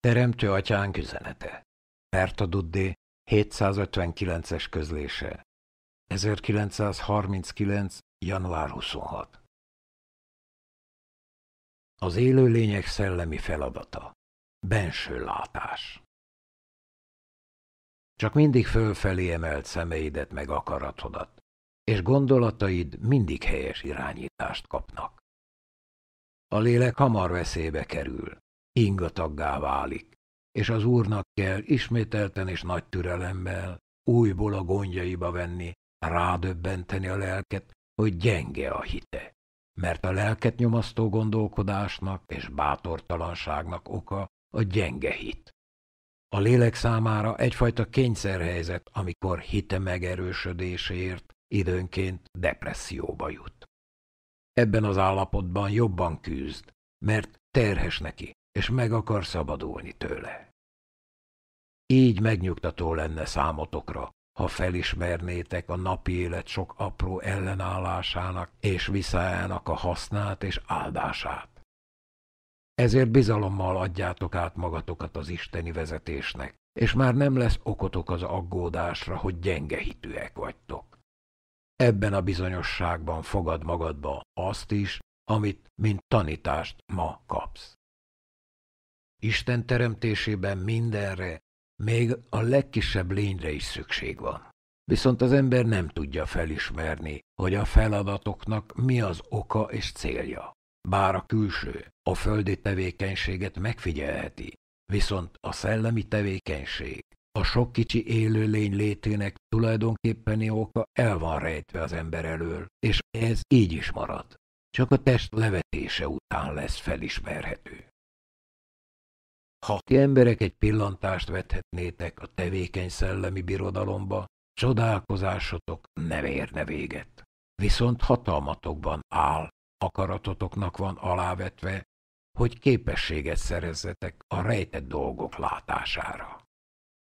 Teremtő Atyánk üzenete. Mert a Duddé 759-es közlése. 1939. január 26. Az élőlények szellemi feladata. Benső látás. Csak mindig fölfelé emelt szemeidet meg akaratodat, és gondolataid mindig helyes irányítást kapnak. A lélek hamar veszélybe kerül, ingataggá válik, és az úrnak kell ismételten és nagy türelemmel újból a gondjaiba venni, rádöbbenteni a lelket, hogy gyenge a hite. Mert a lelket nyomasztó gondolkodásnak és bátortalanságnak oka a gyenge hit. A lélek számára egyfajta kényszerhelyzet, amikor hite megerősödéséért időnként depresszióba jut. Ebben az állapotban jobban küzd, mert terhes neki és meg akar szabadulni tőle. Így megnyugtató lenne számotokra, ha felismernétek a napi élet sok apró ellenállásának és visszájának a hasznát és áldását. Ezért bizalommal adjátok át magatokat az isteni vezetésnek, és már nem lesz okotok az aggódásra, hogy gyenge hitűek vagytok. Ebben a bizonyosságban fogad magadba azt is, amit, mint tanítást ma kapsz. Isten teremtésében mindenre, még a legkisebb lényre is szükség van. Viszont az ember nem tudja felismerni, hogy a feladatoknak mi az oka és célja. Bár a külső, a földi tevékenységet megfigyelheti, viszont a szellemi tevékenység, a sok kicsi élőlény létének tulajdonképpeni oka el van rejtve az ember elől, és ez így is marad. Csak a test levetése után lesz felismerhető. Ha ti emberek egy pillantást vethetnétek a tevékeny szellemi birodalomba, csodálkozásotok nem érne véget. Viszont hatalmatokban áll, akaratotoknak van alávetve, hogy képességet szerezzetek a rejtett dolgok látására.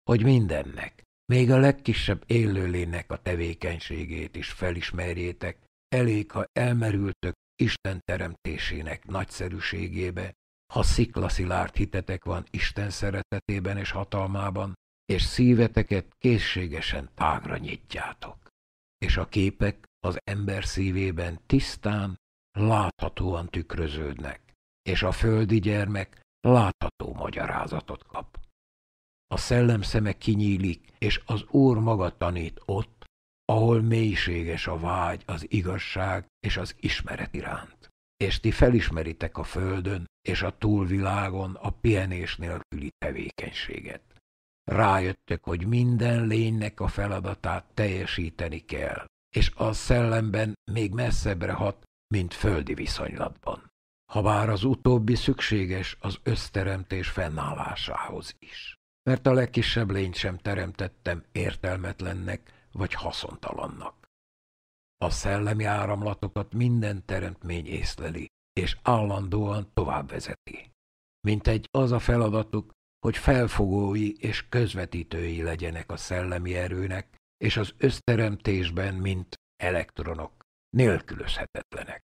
Hogy mindennek, még a legkisebb élőlének a tevékenységét is felismerjétek, elég, ha elmerültök Isten teremtésének nagyszerűségébe, ha sziklaszilárd hitetek van Isten szeretetében és hatalmában, és szíveteket készségesen tágra nyitjátok. És a képek az ember szívében tisztán, láthatóan tükröződnek, és a földi gyermek látható magyarázatot kap. A szellem szeme kinyílik, és az Úr maga tanít ott, ahol mélységes a vágy, az igazság és az ismeret iránt és ti felismeritek a földön és a túlvilágon a pihenés nélküli tevékenységet. Rájöttök, hogy minden lénynek a feladatát teljesíteni kell, és az szellemben még messzebbre hat, mint földi viszonylatban. Habár az utóbbi szükséges az összteremtés fennállásához is. Mert a legkisebb lényt sem teremtettem értelmetlennek vagy haszontalannak. A szellemi áramlatokat minden teremtmény észleli, és állandóan tovább vezeti. Mint egy az a feladatuk, hogy felfogói és közvetítői legyenek a szellemi erőnek, és az összteremtésben, mint elektronok, nélkülözhetetlenek.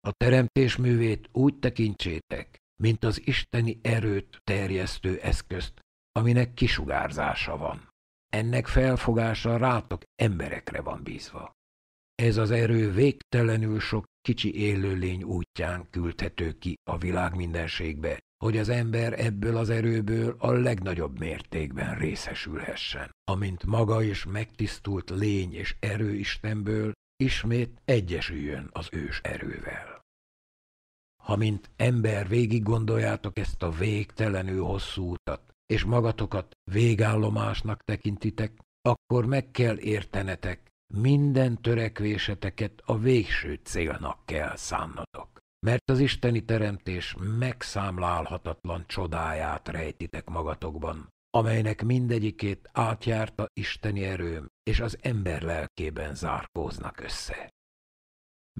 A teremtés művét úgy tekintsétek, mint az isteni erőt terjesztő eszközt, aminek kisugárzása van. Ennek felfogása rátok emberekre van bízva. Ez az erő végtelenül sok kicsi élőlény útján küldhető ki a világ mindenségbe, hogy az ember ebből az erőből a legnagyobb mértékben részesülhessen, amint maga is megtisztult lény és erő Istenből ismét egyesüljön az ős erővel. Ha mint ember végig gondoljátok ezt a végtelenül hosszú utat, és magatokat végállomásnak tekintitek, akkor meg kell értenetek, minden törekvéseteket a végső célnak kell szánnatok. Mert az isteni teremtés megszámlálhatatlan csodáját rejtitek magatokban, amelynek mindegyikét átjárta isteni erőm, és az ember lelkében zárkóznak össze.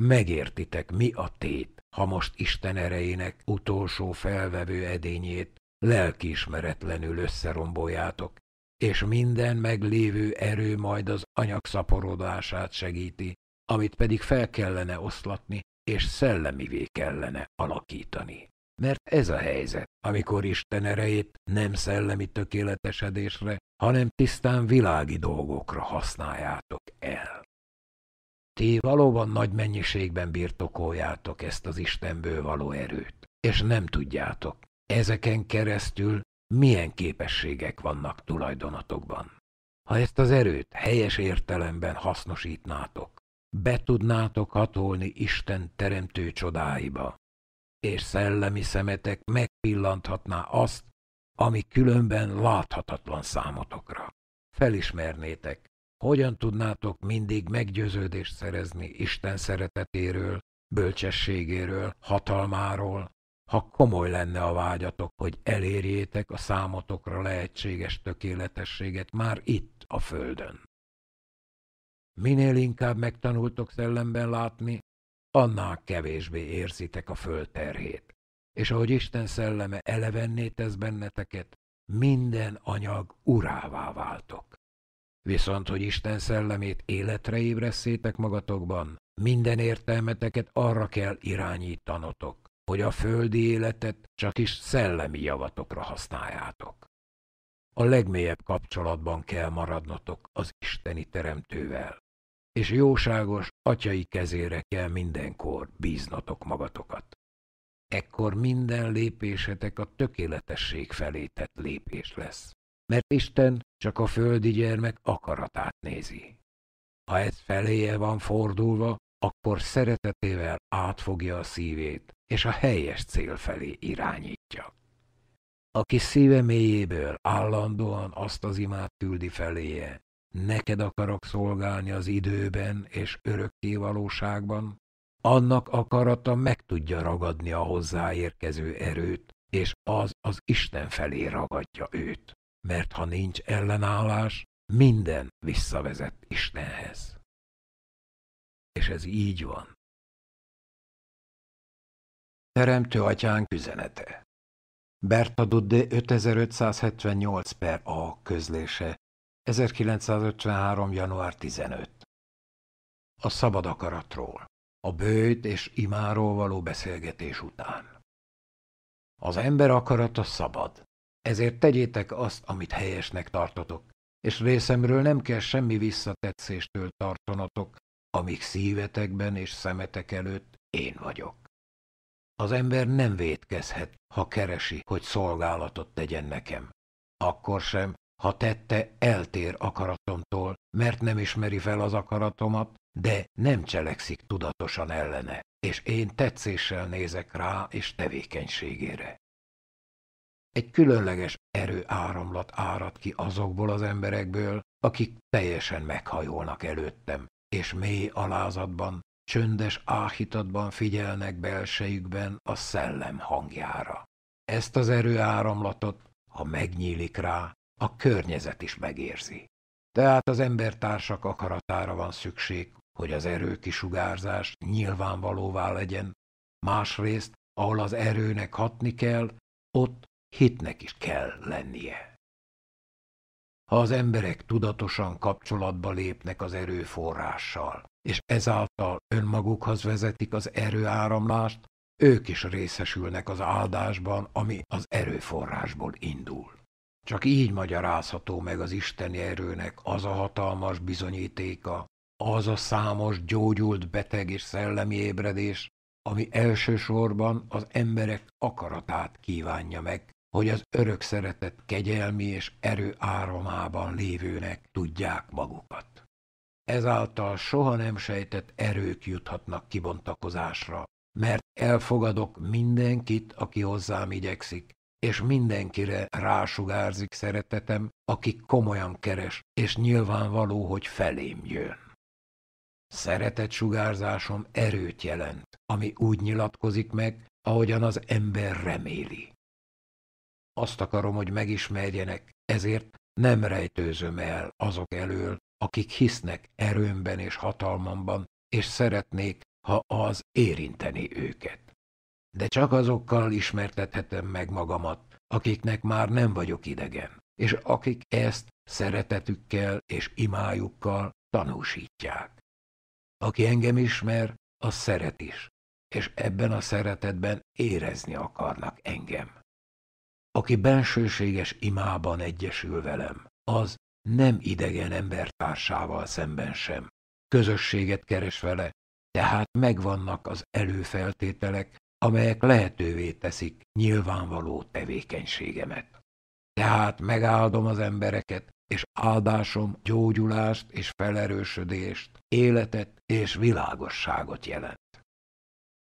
Megértitek, mi a tét, ha most Isten erejének utolsó felvevő edényét lelkiismeretlenül összeromboljátok, és minden meglévő erő majd az anyag szaporodását segíti, amit pedig fel kellene oszlatni, és szellemivé kellene alakítani. Mert ez a helyzet, amikor Isten erejét nem szellemi tökéletesedésre, hanem tisztán világi dolgokra használjátok el. Ti valóban nagy mennyiségben birtokoljátok ezt az Istenből való erőt, és nem tudjátok, Ezeken keresztül milyen képességek vannak tulajdonatokban. Ha ezt az erőt helyes értelemben hasznosítnátok, be tudnátok hatolni Isten teremtő csodáiba, és szellemi szemetek megpillanthatná azt, ami különben láthatatlan számotokra. Felismernétek, hogyan tudnátok mindig meggyőződést szerezni Isten szeretetéről, bölcsességéről, hatalmáról, ha komoly lenne a vágyatok, hogy elérjétek a számotokra lehetséges tökéletességet már itt a földön. Minél inkább megtanultok szellemben látni, annál kevésbé érzitek a föld terhét. És ahogy Isten szelleme elevenné tesz benneteket, minden anyag urává váltok. Viszont, hogy Isten szellemét életre ébreszétek magatokban, minden értelmeteket arra kell irányítanotok, hogy a földi életet csak is szellemi javatokra használjátok. A legmélyebb kapcsolatban kell maradnotok az isteni teremtővel, és jóságos atyai kezére kell mindenkor bíznatok magatokat. Ekkor minden lépésetek a tökéletesség felé tett lépés lesz, mert Isten csak a földi gyermek akaratát nézi. Ha ez feléje van fordulva, akkor szeretetével átfogja a szívét, és a helyes cél felé irányítja. Aki szíve mélyéből állandóan azt az imát küldi feléje, neked akarok szolgálni az időben és örökké valóságban, annak akarata meg tudja ragadni a hozzáérkező erőt, és az az Isten felé ragadja őt, mert ha nincs ellenállás, minden visszavezet Istenhez. És ez így van. Teremtő atyánk üzenete. Berta Dudde 5578 per A közlése, 1953. január 15. A szabad akaratról, a bőjt és imáról való beszélgetés után. Az ember akarata szabad, ezért tegyétek azt, amit helyesnek tartotok, és részemről nem kell semmi visszatetszéstől tartanatok, amíg szívetekben és szemetek előtt én vagyok. Az ember nem vétkezhet, ha keresi, hogy szolgálatot tegyen nekem. Akkor sem, ha tette eltér akaratomtól, mert nem ismeri fel az akaratomat, de nem cselekszik tudatosan ellene, és én tetszéssel nézek rá és tevékenységére. Egy különleges erő áramlat árad ki azokból az emberekből, akik teljesen meghajolnak előttem, és mély alázatban csöndes áhítatban figyelnek belsejükben a szellem hangjára. Ezt az erő áramlatot, ha megnyílik rá, a környezet is megérzi. Tehát az embertársak akaratára van szükség, hogy az erő kisugárzás nyilvánvalóvá legyen, másrészt, ahol az erőnek hatni kell, ott hitnek is kell lennie ha az emberek tudatosan kapcsolatba lépnek az erőforrással, és ezáltal önmagukhoz vezetik az erőáramlást, ők is részesülnek az áldásban, ami az erőforrásból indul. Csak így magyarázható meg az isteni erőnek az a hatalmas bizonyítéka, az a számos gyógyult beteg és szellemi ébredés, ami elsősorban az emberek akaratát kívánja meg, hogy az örök szeretet kegyelmi és erő áramában lévőnek tudják magukat. Ezáltal soha nem sejtett erők juthatnak kibontakozásra, mert elfogadok mindenkit, aki hozzám igyekszik, és mindenkire rásugárzik szeretetem, aki komolyan keres, és nyilvánvaló, hogy felém jön. Szeretett sugárzásom erőt jelent, ami úgy nyilatkozik meg, ahogyan az ember reméli. Azt akarom, hogy megismerjenek, ezért nem rejtőzöm el azok elől, akik hisznek erőmben és hatalmamban, és szeretnék, ha az érinteni őket. De csak azokkal ismertethetem meg magamat, akiknek már nem vagyok idegen, és akik ezt szeretetükkel és imájukkal tanúsítják. Aki engem ismer, az szeret is, és ebben a szeretetben érezni akarnak engem aki bensőséges imában egyesül velem, az nem idegen embertársával szemben sem. Közösséget keres vele, tehát megvannak az előfeltételek, amelyek lehetővé teszik nyilvánvaló tevékenységemet. Tehát megáldom az embereket, és áldásom gyógyulást és felerősödést, életet és világosságot jelent.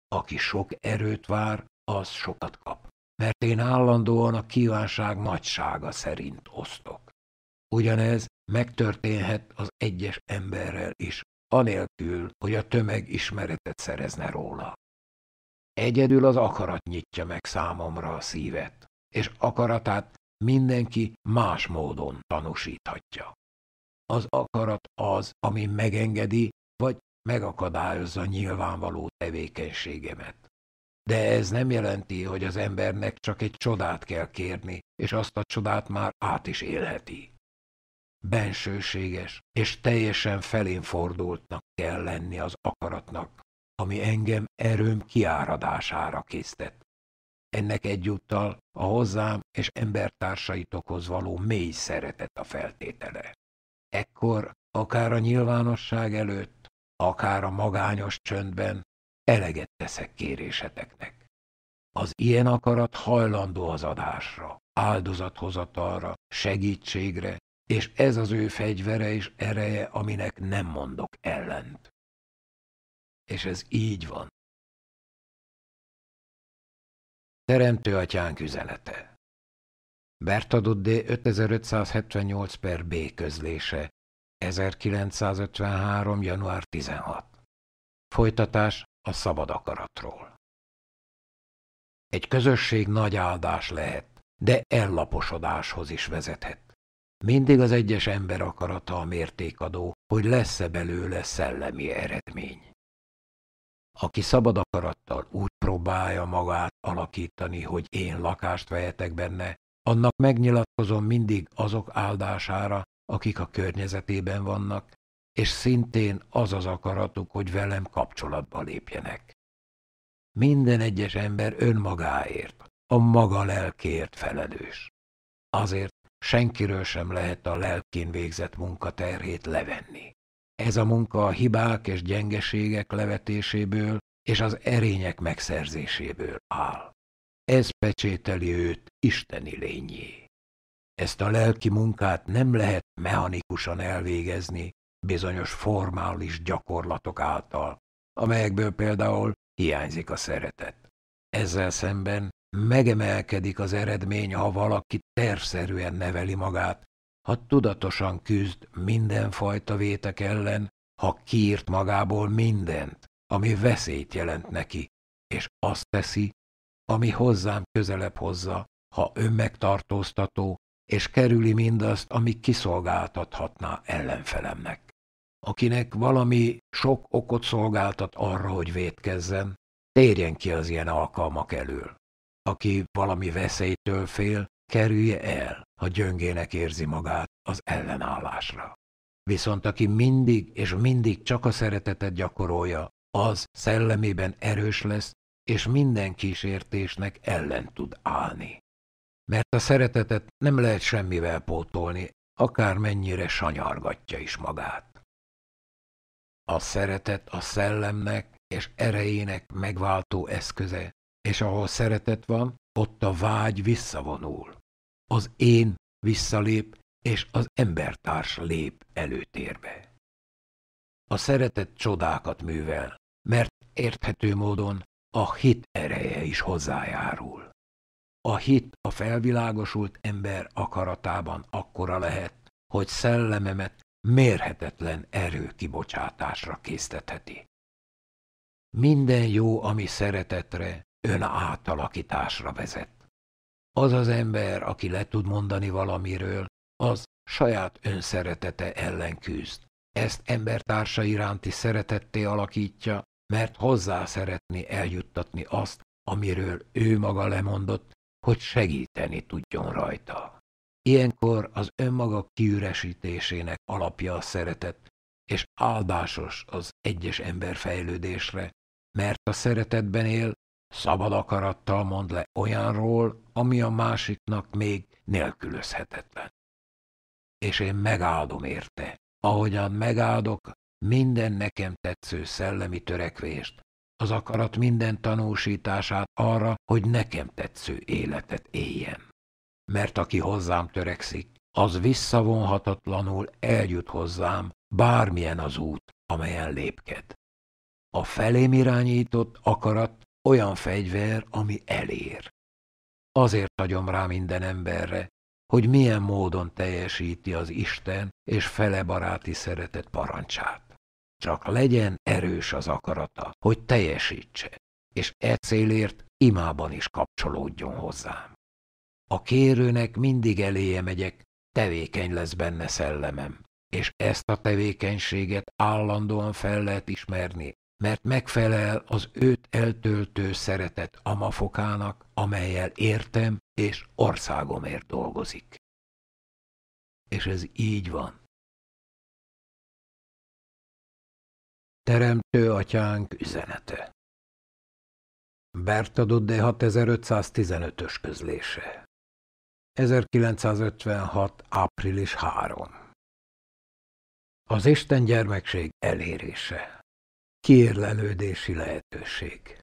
Aki sok erőt vár, az sokat kap mert én állandóan a kívánság nagysága szerint osztok. Ugyanez megtörténhet az egyes emberrel is, anélkül, hogy a tömeg ismeretet szerezne róla. Egyedül az akarat nyitja meg számomra a szívet, és akaratát mindenki más módon tanúsíthatja. Az akarat az, ami megengedi vagy megakadályozza nyilvánvaló tevékenységemet. De ez nem jelenti, hogy az embernek csak egy csodát kell kérni, és azt a csodát már át is élheti. Bensőséges és teljesen felén fordultnak kell lenni az akaratnak, ami engem erőm kiáradására késztett. Ennek egyúttal a hozzám és embertársaitokhoz való mély szeretet a feltétele. Ekkor, akár a nyilvánosság előtt, akár a magányos csöndben, eleget teszek kéréseteknek. Az ilyen akarat hajlandó az adásra, áldozathozatalra, segítségre, és ez az ő fegyvere és ereje, aminek nem mondok ellent. És ez így van. Teremtő atyánk üzenete Bertadott D. 5578 per B közlése 1953. január 16 Folytatás a szabad akaratról. Egy közösség nagy áldás lehet, de ellaposodáshoz is vezethet. Mindig az egyes ember akarata a mértékadó, hogy lesz-e belőle szellemi eredmény. Aki szabad akarattal úgy próbálja magát alakítani, hogy én lakást vehetek benne, annak megnyilatkozom mindig azok áldására, akik a környezetében vannak, és szintén az az akaratuk, hogy velem kapcsolatba lépjenek. Minden egyes ember önmagáért, a maga lelkéért felelős. Azért senkiről sem lehet a lelkén végzett munka terhét levenni. Ez a munka a hibák és gyengeségek levetéséből és az erények megszerzéséből áll. Ez pecsételi őt isteni lényé. Ezt a lelki munkát nem lehet mechanikusan elvégezni, bizonyos formális gyakorlatok által, amelyekből például hiányzik a szeretet. Ezzel szemben megemelkedik az eredmény, ha valaki tervszerűen neveli magát, ha tudatosan küzd mindenfajta vétek ellen, ha kiírt magából mindent, ami veszélyt jelent neki, és azt teszi, ami hozzám közelebb hozza, ha önmegtartóztató, és kerüli mindazt, ami kiszolgáltathatná ellenfelemnek akinek valami sok okot szolgáltat arra, hogy védkezzen, térjen ki az ilyen alkalmak elől. Aki valami veszélytől fél, kerülje el, ha gyöngének érzi magát az ellenállásra. Viszont aki mindig és mindig csak a szeretetet gyakorolja, az szellemében erős lesz, és minden kísértésnek ellen tud állni. Mert a szeretetet nem lehet semmivel pótolni, akármennyire sanyargatja is magát. A szeretet a szellemnek és erejének megváltó eszköze, és ahol szeretet van, ott a vágy visszavonul. Az én visszalép, és az embertárs lép előtérbe. A szeretet csodákat művel, mert érthető módon a hit ereje is hozzájárul. A hit a felvilágosult ember akaratában akkora lehet, hogy szellememet mérhetetlen erő kibocsátásra késztetheti. Minden jó, ami szeretetre, ön átalakításra vezet. Az az ember, aki le tud mondani valamiről, az saját önszeretete ellen küzd. Ezt embertársa iránti szeretetté alakítja, mert hozzá szeretné eljuttatni azt, amiről ő maga lemondott, hogy segíteni tudjon rajta. Ilyenkor az önmaga kiüresítésének alapja a szeretet, és áldásos az egyes ember fejlődésre, mert a szeretetben él, szabad akarattal mond le olyanról, ami a másiknak még nélkülözhetetlen. És én megáldom érte, ahogyan megáldok minden nekem tetsző szellemi törekvést, az akarat minden tanúsítását arra, hogy nekem tetsző életet éljem mert aki hozzám törekszik, az visszavonhatatlanul eljut hozzám, bármilyen az út, amelyen lépked. A felém irányított akarat olyan fegyver, ami elér. Azért hagyom rá minden emberre, hogy milyen módon teljesíti az Isten és fele baráti szeretet parancsát. Csak legyen erős az akarata, hogy teljesítse, és e célért imában is kapcsolódjon hozzám. A kérőnek mindig eléje megyek, tevékeny lesz benne szellemem. És ezt a tevékenységet állandóan fel lehet ismerni, mert megfelel az őt eltöltő szeretet amafokának, amelyel értem és országomért dolgozik. És ez így van. Teremtő atyánk üzenete Bertadott de 6515-ös közlése 1956. április 3. Az Isten gyermekség elérése. Kiérlelődési lehetőség.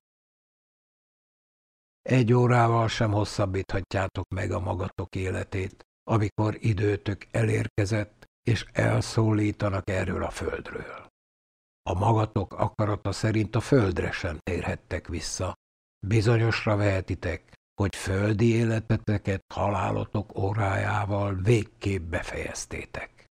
Egy órával sem hosszabbíthatjátok meg a magatok életét, amikor időtök elérkezett, és elszólítanak erről a földről. A magatok akarata szerint a földre sem térhettek vissza, bizonyosra vehetitek, hogy földi életeteket halálotok órájával végképp befejeztétek.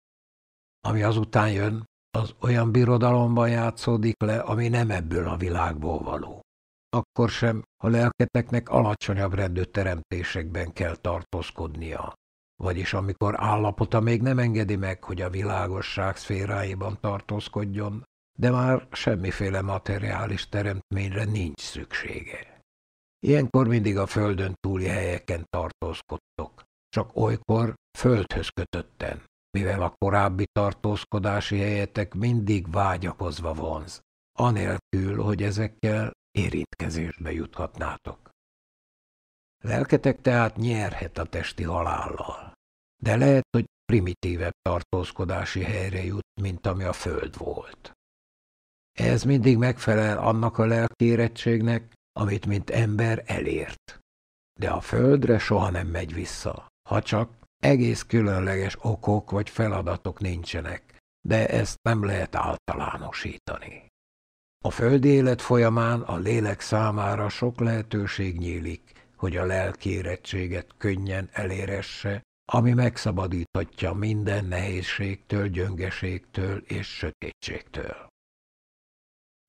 Ami azután jön, az olyan birodalomban játszódik le, ami nem ebből a világból való. Akkor sem ha lelketeknek alacsonyabb rendű teremtésekben kell tartózkodnia, vagyis amikor állapota még nem engedi meg, hogy a világosság szféráiban tartózkodjon, de már semmiféle materiális teremtményre nincs szüksége. Ilyenkor mindig a földön túli helyeken tartózkodtok, csak olykor földhöz kötötten, mivel a korábbi tartózkodási helyetek mindig vágyakozva vonz, anélkül, hogy ezekkel érintkezésbe juthatnátok. Lelketek tehát nyerhet a testi halállal, de lehet, hogy primitívebb tartózkodási helyre jut, mint ami a föld volt. Ez mindig megfelel annak a lelkérettségnek, amit mint ember elért. De a földre soha nem megy vissza, ha csak egész különleges okok vagy feladatok nincsenek, de ezt nem lehet általánosítani. A föld élet folyamán a lélek számára sok lehetőség nyílik, hogy a lelkérettséget könnyen eléresse, ami megszabadíthatja minden nehézségtől, gyöngeségtől és sötétségtől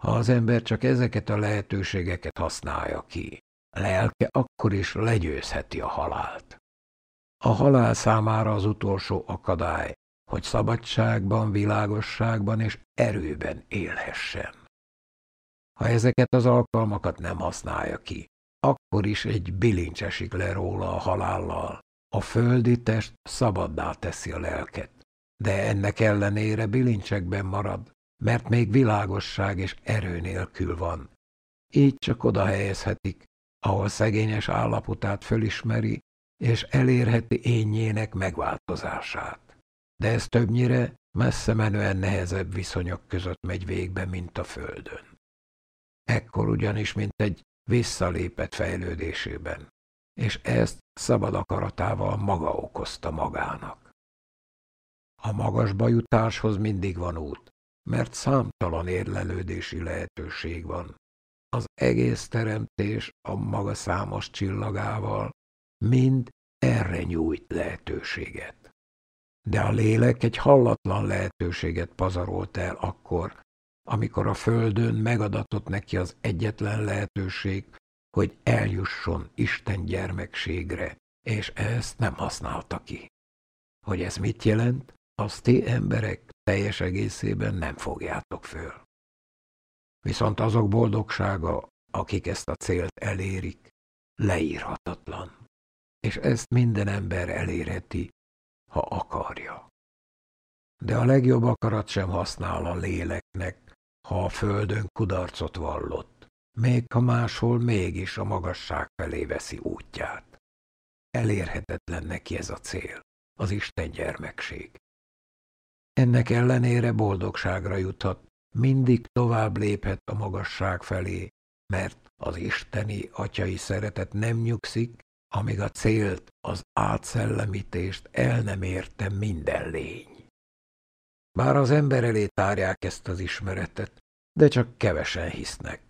ha az ember csak ezeket a lehetőségeket használja ki. A lelke akkor is legyőzheti a halált. A halál számára az utolsó akadály, hogy szabadságban, világosságban és erőben élhessen. Ha ezeket az alkalmakat nem használja ki, akkor is egy bilincs esik le róla a halállal. A földi test szabaddá teszi a lelket, de ennek ellenére bilincsekben marad, mert még világosság és erő nélkül van. Így csak oda helyezhetik, ahol szegényes állapotát fölismeri, és elérheti énjének megváltozását. De ez többnyire messze menően nehezebb viszonyok között megy végbe, mint a Földön. Ekkor ugyanis, mint egy visszalépett fejlődésében, és ezt szabad akaratával maga okozta magának. A magasba jutáshoz mindig van út, mert számtalan érlelődési lehetőség van. Az egész teremtés a maga számos csillagával mind erre nyújt lehetőséget. De a lélek egy hallatlan lehetőséget pazarolt el akkor, amikor a földön megadatott neki az egyetlen lehetőség, hogy eljusson Isten gyermekségre, és ezt nem használta ki. Hogy ez mit jelent, azt ti emberek teljes egészében nem fogjátok föl. Viszont azok boldogsága, akik ezt a célt elérik, leírhatatlan, és ezt minden ember elérheti, ha akarja. De a legjobb akarat sem használ a léleknek, ha a földön kudarcot vallott, még ha máshol mégis a magasság felé veszi útját. Elérhetetlen neki ez a cél, az Isten gyermekség. Ennek ellenére boldogságra juthat, mindig tovább léphet a magasság felé, mert az isteni atyai szeretet nem nyugszik, amíg a célt, az átszellemítést el nem érte minden lény. Bár az ember elé tárják ezt az ismeretet, de csak kevesen hisznek,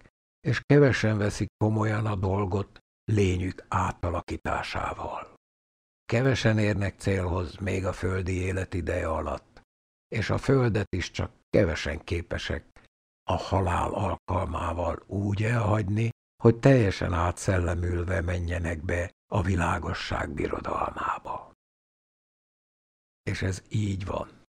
és kevesen veszik komolyan a dolgot lényük átalakításával. Kevesen érnek célhoz még a földi élet ideje alatt, és a földet is csak kevesen képesek a halál alkalmával úgy elhagyni, hogy teljesen átszellemülve menjenek be a világosság birodalmába. És ez így van.